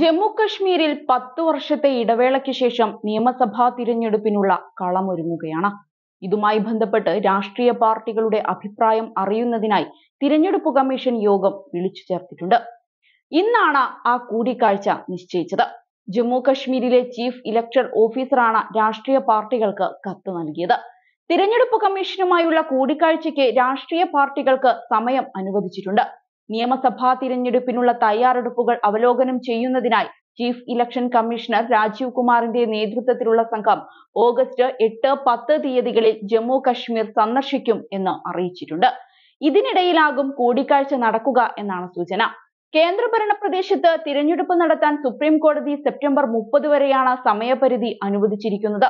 ജമ്മു കശ്മീരിൽ പത്തു വർഷത്തെ ഇടവേളയ്ക്ക് ശേഷം നിയമസഭാ തിരഞ്ഞെടുപ്പിനുള്ള കളമൊരുങ്ങുകയാണ് ഇതുമായി ബന്ധപ്പെട്ട് രാഷ്ട്രീയ പാർട്ടികളുടെ അഭിപ്രായം അറിയുന്നതിനായി തിരഞ്ഞെടുപ്പ് കമ്മീഷൻ യോഗം വിളിച്ചു ചേർത്തിട്ടുണ്ട് ഇന്നാണ് ആ കൂടിക്കാഴ്ച നിശ്ചയിച്ചത് ജമ്മു കശ്മീരിലെ ചീഫ് ഇലക്ടർ ഓഫീസറാണ് രാഷ്ട്രീയ പാർട്ടികൾക്ക് കത്ത് നൽകിയത് തിരഞ്ഞെടുപ്പ് കമ്മീഷനുമായുള്ള കൂടിക്കാഴ്ചയ്ക്ക് രാഷ്ട്രീയ പാർട്ടികൾക്ക് സമയം അനുവദിച്ചിട്ടുണ്ട് നിയമസഭാ തിരഞ്ഞെടുപ്പിനുള്ള തയ്യാറെടുപ്പുകൾ അവലോകനം ചെയ്യുന്നതിനായി ചീഫ് ഇലക്ഷൻ കമ്മീഷണർ രാജീവ് കുമാറിന്റെ നേതൃത്വത്തിലുള്ള സംഘം ഓഗസ്റ്റ് എട്ട് പത്ത് തീയതികളിൽ ജമ്മു കശ്മീർ സന്ദർശിക്കും എന്ന് അറിയിച്ചിട്ടുണ്ട് ഇതിനിടയിലാകും കൂടിക്കാഴ്ച നടക്കുക എന്നാണ് സൂചന കേന്ദ്രഭരണ പ്രദേശത്ത് തിരഞ്ഞെടുപ്പ് നടത്താൻ സുപ്രീം കോടതി സെപ്റ്റംബർ മുപ്പത് വരെയാണ് സമയപരിധി അനുവദിച്ചിരിക്കുന്നത്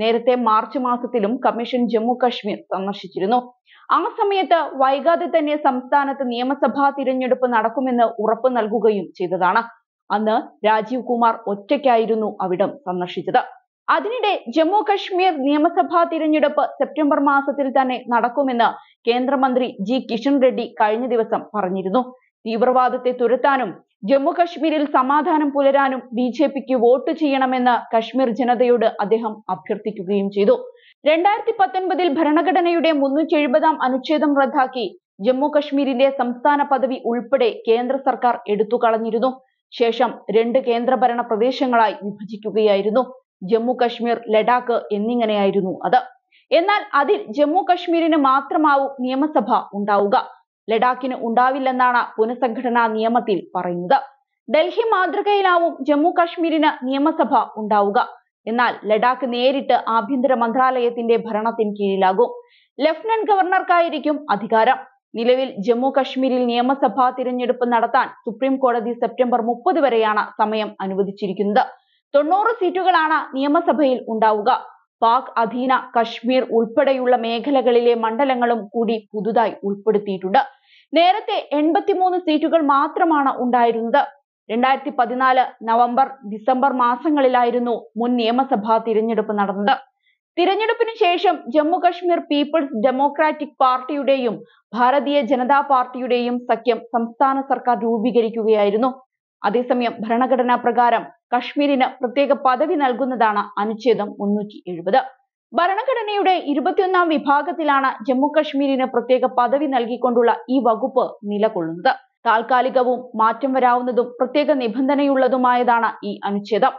നേരത്തെ മാർച്ച് മാസത്തിലും കമ്മീഷൻ ജമ്മു കാശ്മീർ സന്ദർശിച്ചിരുന്നു ആ സമയത്ത് വൈകാതെ തന്നെ സംസ്ഥാനത്ത് നിയമസഭാ തിരഞ്ഞെടുപ്പ് നടക്കുമെന്ന് ഉറപ്പ് നൽകുകയും ചെയ്തതാണ് അന്ന് രാജീവ് കുമാർ ഒറ്റയ്ക്കായിരുന്നു അവിടം സന്ദർശിച്ചത് അതിനിടെ ജമ്മു കശ്മീർ നിയമസഭാ തിരഞ്ഞെടുപ്പ് സെപ്റ്റംബർ മാസത്തിൽ തന്നെ നടക്കുമെന്ന് കേന്ദ്രമന്ത്രി ജി കിഷൻ റെഡ്ഡി കഴിഞ്ഞ ദിവസം പറഞ്ഞിരുന്നു തീവ്രവാദത്തെ തുരത്താനും ജമ്മു സമാധാനം പുലരാനും ബി ജെ പിക്ക് വോട്ട് ചെയ്യണമെന്ന് കശ്മീർ ജനതയോട് അദ്ദേഹം അഭ്യർത്ഥിക്കുകയും ചെയ്തു രണ്ടായിരത്തി പത്തൊൻപതിൽ ഭരണഘടനയുടെ മുന്നൂറ്റി എഴുപതാം അനുച്ഛേദം റദ്ദാക്കി ജമ്മു സംസ്ഥാന പദവി ഉൾപ്പെടെ കേന്ദ്ര സർക്കാർ എടുത്തു കളഞ്ഞിരുന്നു ശേഷം രണ്ട് കേന്ദ്രഭരണ പ്രദേശങ്ങളായി വിഭജിക്കുകയായിരുന്നു ജമ്മു ലഡാക്ക് എന്നിങ്ങനെയായിരുന്നു അത് എന്നാൽ അതിൽ ജമ്മു മാത്രമാവും നിയമസഭ ഉണ്ടാവുക ലഡാക്കിന് ഉണ്ടാവില്ലെന്നാണ് പുനഃസംഘടനാ നിയമത്തിൽ പറയുന്നത് ഡൽഹി മാതൃകയിലാവും ജമ്മു കാശ്മീരിന് നിയമസഭ ഉണ്ടാവുക എന്നാൽ ലഡാക്ക് നേരിട്ട് ആഭ്യന്തര മന്ത്രാലയത്തിന്റെ ഭരണത്തിന് കീഴിലാകും ലഫ്റ്റനന്റ് ഗവർണർക്കായിരിക്കും അധികാരം നിലവിൽ ജമ്മു കാശ്മീരിൽ നിയമസഭാ തിരഞ്ഞെടുപ്പ് നടത്താൻ സുപ്രീം കോടതി സെപ്റ്റംബർ മുപ്പത് വരെയാണ് സമയം അനുവദിച്ചിരിക്കുന്നത് തൊണ്ണൂറ് സീറ്റുകളാണ് നിയമസഭയിൽ ഉണ്ടാവുക പാക് അധീന കശ്മീർ ഉൾപ്പെടെയുള്ള മേഖലകളിലെ മണ്ഡലങ്ങളും കൂടി പുതുതായി ഉൾപ്പെടുത്തിയിട്ടുണ്ട് നേരത്തെ എൺപത്തിമൂന്ന് സീറ്റുകൾ മാത്രമാണ് ഉണ്ടായിരുന്നത് രണ്ടായിരത്തി പതിനാല് നവംബർ ഡിസംബർ മാസങ്ങളിലായിരുന്നു മുൻ നിയമസഭാ തിരഞ്ഞെടുപ്പ് നടന്നത് തിരഞ്ഞെടുപ്പിന് ശേഷം ജമ്മു കശ്മീർ പീപ്പിൾസ് ഡെമോക്രാറ്റിക് പാർട്ടിയുടെയും ഭാരതീയ ജനതാ പാർട്ടിയുടെയും സഖ്യം സംസ്ഥാന സർക്കാർ രൂപീകരിക്കുകയായിരുന്നു അതേസമയം ഭരണഘടനാ പ്രകാരം കശ്മീരിന് പ്രത്യേക പദവി നൽകുന്നതാണ് അനുച്ഛേദം മുന്നൂറ്റി എഴുപത് ഭരണഘടനയുടെ ഇരുപത്തിയൊന്നാം വിഭാഗത്തിലാണ് ജമ്മു പ്രത്യേക പദവി നൽകിക്കൊണ്ടുള്ള ഈ വകുപ്പ് നിലകൊള്ളുന്നത് താൽക്കാലികവും മാറ്റം വരാവുന്നതും പ്രത്യേക നിബന്ധനയുള്ളതുമായതാണ് ഈ അനുച്ഛേദം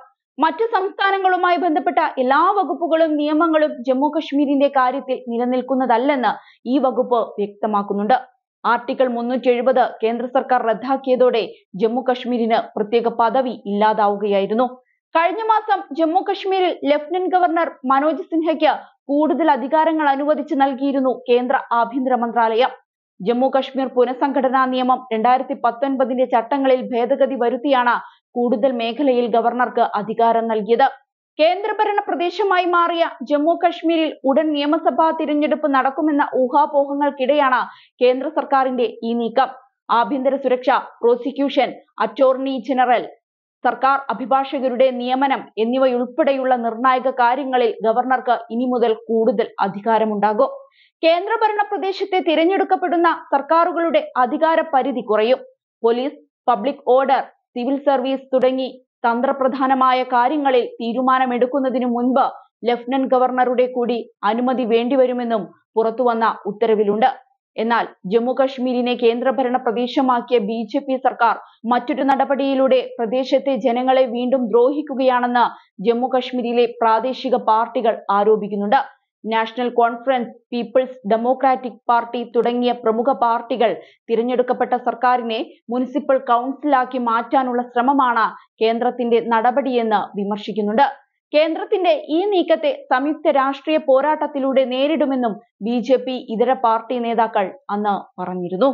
മറ്റ് സംസ്ഥാനങ്ങളുമായി ബന്ധപ്പെട്ട എല്ലാ വകുപ്പുകളും നിയമങ്ങളും ജമ്മു കശ്മീരിന്റെ കാര്യത്തിൽ നിലനിൽക്കുന്നതല്ലെന്ന് ഈ വകുപ്പ് വ്യക്തമാക്കുന്നുണ്ട് ആർട്ടിക്കിൾ മുന്നൂറ്റി എഴുപത് കേന്ദ്ര സർക്കാർ റദ്ദാക്കിയതോടെ ജമ്മു കശ്മീരിന് പ്രത്യേക പദവി ഇല്ലാതാവുകയായിരുന്നു കഴിഞ്ഞ മാസം ജമ്മു കശ്മീരിൽ ലഫ്റ്റനന്റ് ഗവർണർ മനോജ് സിൻഹയ്ക്ക് കൂടുതൽ അധികാരങ്ങൾ അനുവദിച്ചു നൽകിയിരുന്നു കേന്ദ്ര ആഭ്യന്തര മന്ത്രാലയം ജമ്മു കശ്മീർ പുനഃസംഘടനാ നിയമം രണ്ടായിരത്തി പത്തൊൻപതിന്റെ ചട്ടങ്ങളിൽ ഭേദഗതി വരുത്തിയാണ് കൂടുതൽ മേഖലയിൽ ഗവർണർക്ക് അധികാരം നൽകിയത് കേന്ദ്രഭരണ പ്രദേശമായി മാറിയ ജമ്മു കശ്മീരിൽ ഉടൻ നിയമസഭാ തിരഞ്ഞെടുപ്പ് നടക്കുമെന്ന ഊഹാപോഹങ്ങൾക്കിടെയാണ് കേന്ദ്ര സർക്കാരിന്റെ ഈ നീക്കം ആഭ്യന്തര സുരക്ഷ പ്രോസിക്യൂഷൻ അറ്റോർണി ജനറൽ സർക്കാർ അഭിഭാഷകരുടെ നിയമനം എന്നിവയുൾപ്പെടെയുള്ള നിർണായക കാര്യങ്ങളിൽ ഗവർണർക്ക് ഇനി മുതൽ കൂടുതൽ അധികാരമുണ്ടാകും കേന്ദ്രഭരണ പ്രദേശത്തെ തിരഞ്ഞെടുക്കപ്പെടുന്ന സർക്കാരുകളുടെ അധികാര പരിധി കുറയും police public order civil service തുടങ്ങി തന്ത്രപ്രധാനമായ കാര്യങ്ങളിൽ തീരുമാനമെടുക്കുന്നതിനു മുൻപ് ലഫ്റ്റനന്റ് ഗവർണറുടെ കൂടി അനുമതി വേണ്ടിവരുമെന്നും പുറത്തുവന്ന ഉത്തരവിലുണ്ട് എന്നാൽ ജമ്മുകാശ്മീരിനെ കേന്ദ്രഭരണ പ്രദേശമാക്കിയ ബി ജെ പി സർക്കാർ മറ്റൊരു നടപടിയിലൂടെ പ്രദേശത്തെ ജനങ്ങളെ വീണ്ടും ദ്രോഹിക്കുകയാണെന്ന് ജമ്മുകാശ്മീരിലെ പ്രാദേശിക പാർട്ടികൾ ആരോപിക്കുന്നുണ്ട് national conference people's democratic party തുടങ്ങിയ പ്രമുഖ പാർട്ടികൾ തിരഞ്ഞെടുക്കപ്പെട്ട സർക്കാരിനെ മുനിസിപ്പൽ കൗൺസിലാക്കി മാറ്റാനുള്ള ശ്രമമാണ് കേന്ദ്രത്തിന്റെ നടപടിയെന്ന് വിമർശിക്കുന്നുണ്ട് കേന്ദ്രത്തിന്റെ ഈ നീക്കത്തെ സംയുക്ത രാഷ്ട്രീയ പോരാട്ടത്തിലൂടെ നേരിടുമെന്നും ബി ഇതര പാർട്ടി നേതാക്കൾ അന്ന് പറഞ്ഞിരുന്നു